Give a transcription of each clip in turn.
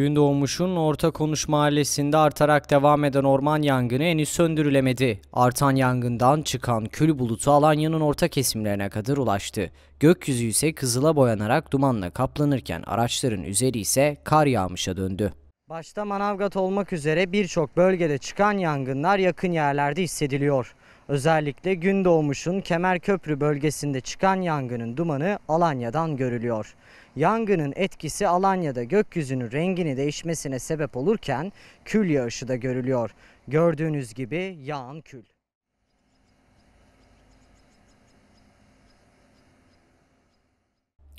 Gündoğmuş'un Orta Konuş Mahallesi'nde artarak devam eden orman yangını henüz söndürülemedi. Artan yangından çıkan kül bulutu Alanya'nın orta kesimlerine kadar ulaştı. Gökyüzü ise kızıla boyanarak dumanla kaplanırken araçların üzeri ise kar yağmışa döndü. Başta Manavgat olmak üzere birçok bölgede çıkan yangınlar yakın yerlerde hissediliyor. Özellikle Gündoğmuş'un Kemerköprü bölgesinde çıkan yangının dumanı Alanya'dan görülüyor. Yangının etkisi Alanya'da gökyüzünün rengini değişmesine sebep olurken kül yağışı da görülüyor. Gördüğünüz gibi yağan kül.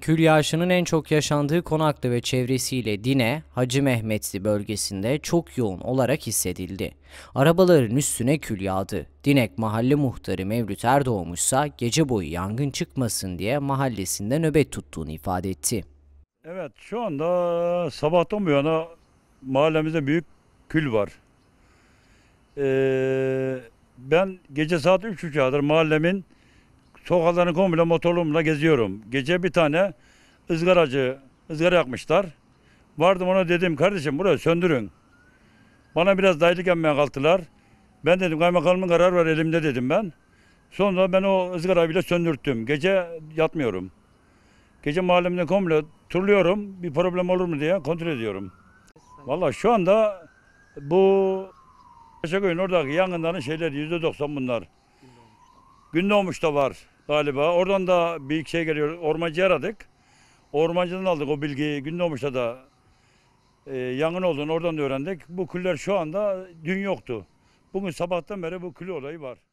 Kül yağışının en çok yaşandığı Konaklı ve çevresiyle Dine, Hacı Mehmetli bölgesinde çok yoğun olarak hissedildi. Arabaların üstüne kül yağdı. Dinek mahalle muhtarı Mevlüt Erdoğmuşsa gece boyu yangın çıkmasın diye mahallesinde nöbet tuttuğunu ifade etti. Evet şu anda sabahtan bu yana mahallemizde büyük kül var. Ee, ben gece saat 3.30'adır mahallemin sokaklarını komple motorumla geziyorum. Gece bir tane ızgaracı, ızgara yakmışlar. Vardım ona dedim kardeşim burayı söndürün. Bana biraz dayılık yapmaya kalktılar. Ben dedim kaymakamın karar var elimde dedim ben. Sonra ben o ızgarayı bile söndürttüm. Gece yatmıyorum. Gece mahallemde komple turluyorum. Bir problem olur mu diye kontrol ediyorum. Valla şu anda bu Yaşaköy'ün oradaki yangınların şeyleri yüzde doksan bunlar. olmuş da var galiba. Oradan da bir şey geliyor. Ormancı aradık. Ormancıdan aldık o bilgiyi. Gündoğmuş'ta da e, yangın olduğunu oradan da öğrendik. Bu küller şu anda dün yoktu. Bugün sabahtan beri bu külü olayı var.